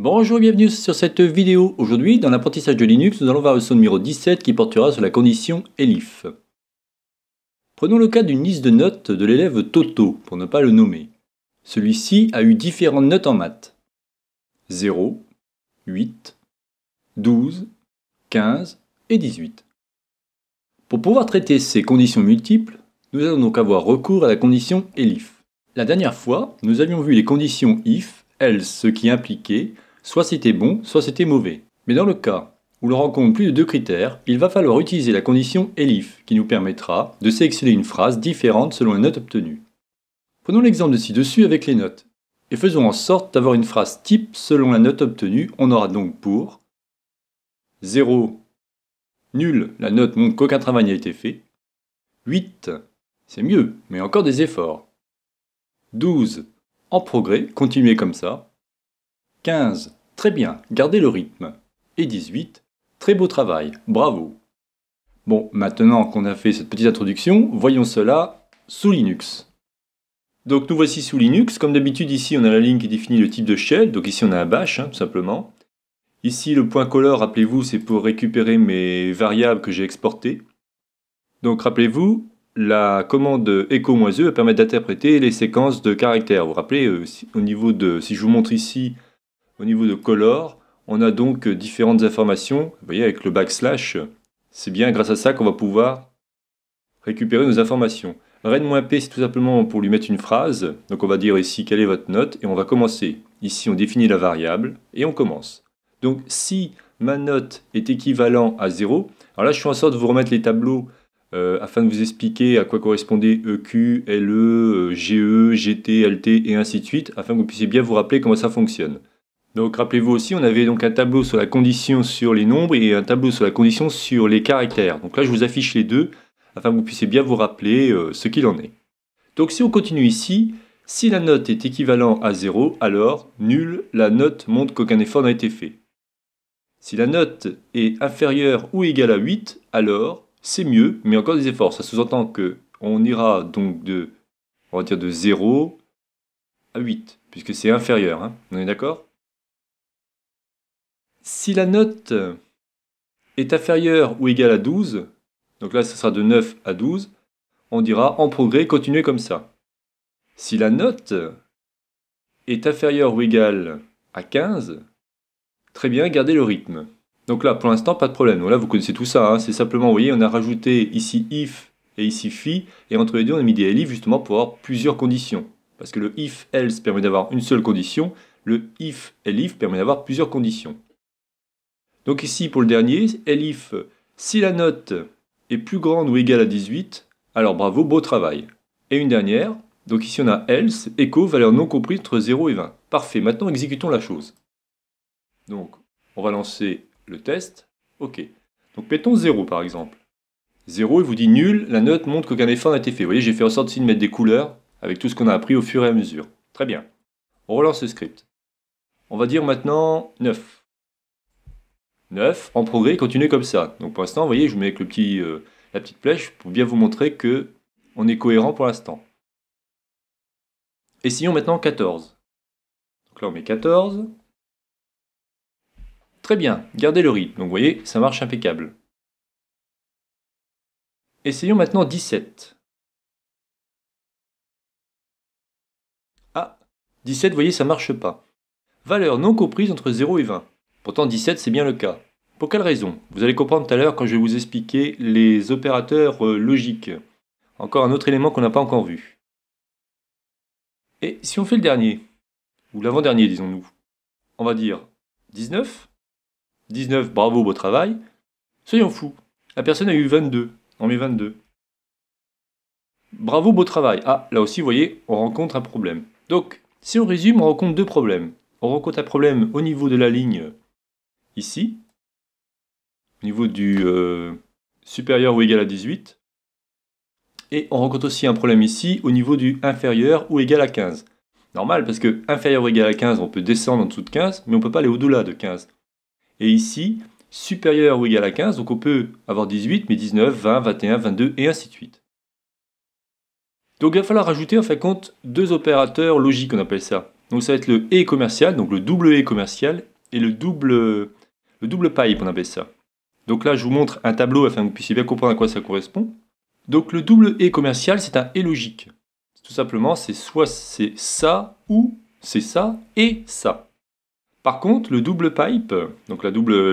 Bonjour et bienvenue sur cette vidéo. Aujourd'hui, dans l'apprentissage de Linux, nous allons voir le son numéro 17 qui portera sur la condition ELIF. Prenons le cas d'une liste de notes de l'élève Toto, pour ne pas le nommer. Celui-ci a eu différentes notes en maths. 0, 8, 12, 15 et 18. Pour pouvoir traiter ces conditions multiples, nous allons donc avoir recours à la condition ELIF. La dernière fois, nous avions vu les conditions IF, ELSE, ce qui impliquait Soit c'était bon, soit c'était mauvais. Mais dans le cas où l'on rencontre plus de deux critères, il va falloir utiliser la condition ELIF qui nous permettra de sélectionner une phrase différente selon la note obtenue. Prenons l'exemple de ci-dessus avec les notes. Et faisons en sorte d'avoir une phrase type selon la note obtenue. On aura donc pour 0, nul, la note montre qu'aucun travail n'a été fait. 8, c'est mieux, mais encore des efforts. 12, en progrès, continuez comme ça. 15, Très bien, gardez le rythme. Et 18, très beau travail, bravo. Bon, maintenant qu'on a fait cette petite introduction, voyons cela sous Linux. Donc nous voici sous Linux. Comme d'habitude, ici on a la ligne qui définit le type de shell. Donc ici on a un bash, hein, tout simplement. Ici le point color, rappelez-vous, c'est pour récupérer mes variables que j'ai exportées. Donc rappelez-vous, la commande echo-e permet d'interpréter les séquences de caractères. Vous vous rappelez, euh, au niveau de, si je vous montre ici au niveau de color, on a donc différentes informations. Vous voyez, avec le backslash, c'est bien grâce à ça qu'on va pouvoir récupérer nos informations. Ren-P, c'est tout simplement pour lui mettre une phrase. Donc on va dire ici quelle est votre note et on va commencer. Ici, on définit la variable et on commence. Donc si ma note est équivalent à 0, alors là, je suis en sorte de vous remettre les tableaux euh, afin de vous expliquer à quoi correspondaient EQ, LE, GE, GT, LT et ainsi de suite, afin que vous puissiez bien vous rappeler comment ça fonctionne. Donc rappelez-vous aussi, on avait donc un tableau sur la condition sur les nombres et un tableau sur la condition sur les caractères. Donc là, je vous affiche les deux afin que vous puissiez bien vous rappeler euh, ce qu'il en est. Donc si on continue ici, si la note est équivalente à 0, alors nul, la note montre qu'aucun effort n'a été fait. Si la note est inférieure ou égale à 8, alors c'est mieux, mais encore des efforts. Ça sous-entend que on ira donc de, on va de 0 à 8, puisque c'est inférieur, hein. on est d'accord si la note est inférieure ou égale à 12, donc là ce sera de 9 à 12, on dira en progrès, continuez comme ça. Si la note est inférieure ou égale à 15, très bien, gardez le rythme. Donc là, pour l'instant, pas de problème. là, vous connaissez tout ça. Hein. C'est simplement, vous voyez, on a rajouté ici if et ici phi. Et entre les deux, on a mis des elif justement pour avoir plusieurs conditions. Parce que le if else permet d'avoir une seule condition. Le if elif permet d'avoir plusieurs conditions. Donc ici, pour le dernier, elif, si la note est plus grande ou égale à 18, alors bravo, beau travail. Et une dernière, donc ici on a else, écho, valeur non comprise entre 0 et 20. Parfait, maintenant exécutons la chose. Donc, on va lancer le test. OK. Donc mettons 0 par exemple. 0, il vous dit nul, la note montre qu'aucun effort n'a été fait. Vous voyez, j'ai fait en sorte de mettre des couleurs avec tout ce qu'on a appris au fur et à mesure. Très bien. On relance le script. On va dire maintenant 9. 9, en progrès, continuez comme ça. Donc pour l'instant, vous voyez, je vous mets avec euh, la petite flèche pour bien vous montrer que on est cohérent pour l'instant. Essayons maintenant 14. Donc là, on met 14. Très bien, gardez le rythme. Donc vous voyez, ça marche impeccable. Essayons maintenant 17. Ah, 17, vous voyez, ça ne marche pas. Valeur non comprise entre 0 et 20. Pourtant 17 c'est bien le cas. Pour quelle raison Vous allez comprendre tout à l'heure quand je vais vous expliquer les opérateurs euh, logiques. Encore un autre élément qu'on n'a pas encore vu. Et si on fait le dernier, ou l'avant-dernier disons-nous, on va dire 19 19, bravo, beau travail. Soyons fous, la personne a eu 22, on met 22. Bravo, beau travail. Ah, là aussi, vous voyez, on rencontre un problème. Donc, si on résume, on rencontre deux problèmes. On rencontre un problème au niveau de la ligne ici, au niveau du euh, supérieur ou égal à 18. Et on rencontre aussi un problème ici au niveau du inférieur ou égal à 15. Normal, parce que inférieur ou égal à 15, on peut descendre en dessous de 15, mais on ne peut pas aller au-delà de 15. Et ici, supérieur ou égal à 15, donc on peut avoir 18, mais 19, 20, 21, 22, et ainsi de suite. Donc il va falloir rajouter en fin de compte deux opérateurs logiques, on appelle ça. Donc ça va être le et commercial, donc le double et commercial, et le double le double pipe, on appelle ça. Donc là, je vous montre un tableau afin que vous puissiez bien comprendre à quoi ça correspond. Donc le double E commercial, c'est un et logique. Tout simplement, c'est soit c'est ça ou c'est ça et ça. Par contre, le double pipe, donc double,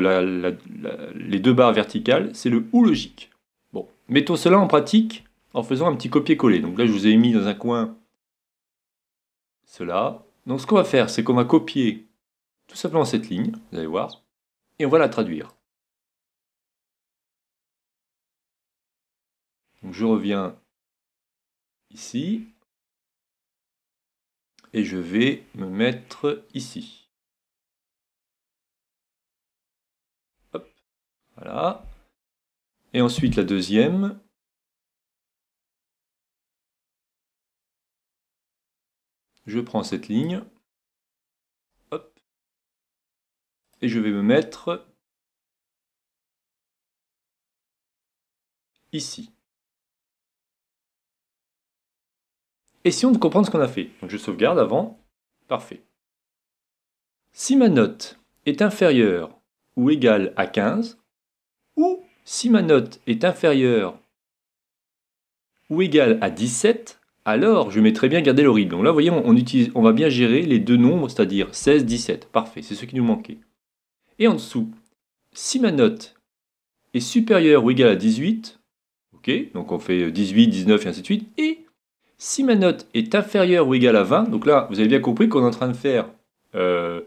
les deux barres verticales, c'est le ou logique. Bon, mettons cela en pratique en faisant un petit copier-coller. Donc là, je vous ai mis dans un coin cela. Donc ce qu'on va faire, c'est qu'on va copier tout simplement cette ligne, vous allez voir et on va la traduire. je reviens ici et je vais me mettre ici. voilà. Et ensuite la deuxième. Je prends cette ligne. et je vais me mettre ici. Essayons de comprendre ce qu'on a fait. je sauvegarde avant. Parfait. Si ma note est inférieure ou égale à 15, ou si ma note est inférieure ou égale à 17, alors je vais très bien garder l'horrible. Donc là, vous voyez, on, on va bien gérer les deux nombres, c'est-à-dire 16, 17. Parfait, c'est ce qui nous manquait. Et en dessous, si ma note est supérieure ou égale à 18, ok, donc on fait 18, 19 et ainsi de suite, et si ma note est inférieure ou égale à 20, donc là, vous avez bien compris qu'on est en train de faire euh,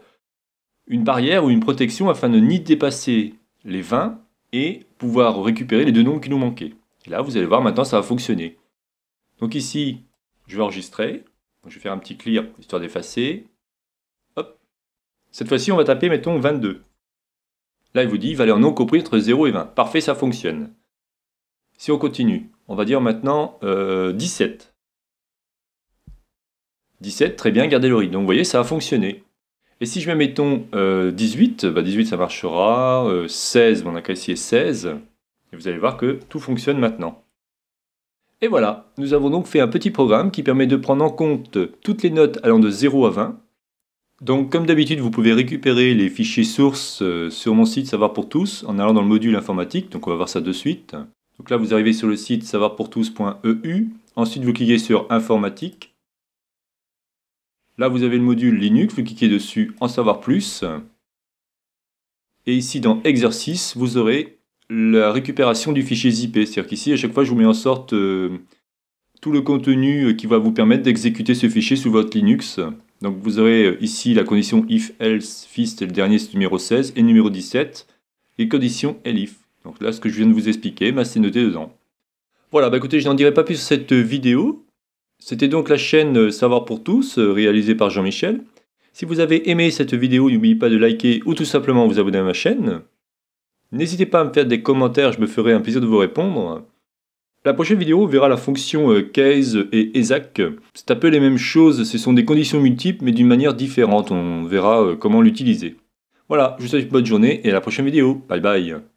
une barrière ou une protection afin de ni dépasser les 20 et pouvoir récupérer les deux nombres qui nous manquaient. Et là, vous allez voir, maintenant, ça va fonctionner. Donc ici, je vais enregistrer. je vais faire un petit clear, histoire d'effacer. Hop. Cette fois-ci, on va taper, mettons, 22. Là, il vous dit valeur non comprise entre 0 et 20. Parfait, ça fonctionne. Si on continue, on va dire maintenant 17. Euh, 17, très bien, gardez le rythme. Donc vous voyez, ça a fonctionné. Et si je mets, mettons, 18, euh, 18 bah, ça marchera, 16, on a qu'à essayer 16, et vous allez voir que tout fonctionne maintenant. Et voilà, nous avons donc fait un petit programme qui permet de prendre en compte toutes les notes allant de 0 à 20, donc comme d'habitude, vous pouvez récupérer les fichiers sources euh, sur mon site Savoir pour tous en allant dans le module informatique, donc on va voir ça de suite. Donc là, vous arrivez sur le site savoirpourtous.eu. Ensuite, vous cliquez sur Informatique. Là, vous avez le module Linux, vous cliquez dessus En savoir plus. Et ici, dans Exercice, vous aurez la récupération du fichier zip. C'est-à-dire qu'ici, à chaque fois, je vous mets en sorte euh, tout le contenu euh, qui va vous permettre d'exécuter ce fichier sous votre Linux. Donc vous aurez euh, ici la condition if, else, fist, le dernier c'est numéro 16, et numéro 17, les conditions elif. Donc là, ce que je viens de vous expliquer, m'a bah, c'est noté dedans. Voilà, bah écoutez, je n'en dirai pas plus sur cette euh, vidéo. C'était donc la chaîne euh, Savoir pour tous, réalisée par Jean-Michel. Si vous avez aimé cette vidéo, n'oubliez pas de liker ou tout simplement vous abonner à ma chaîne. N'hésitez pas à me faire des commentaires, je me ferai un plaisir de vous répondre. La prochaine vidéo verra la fonction euh, case et exact. C'est un peu les mêmes choses, ce sont des conditions multiples mais d'une manière différente, on verra euh, comment l'utiliser. Voilà, je vous souhaite une bonne journée et à la prochaine vidéo. Bye bye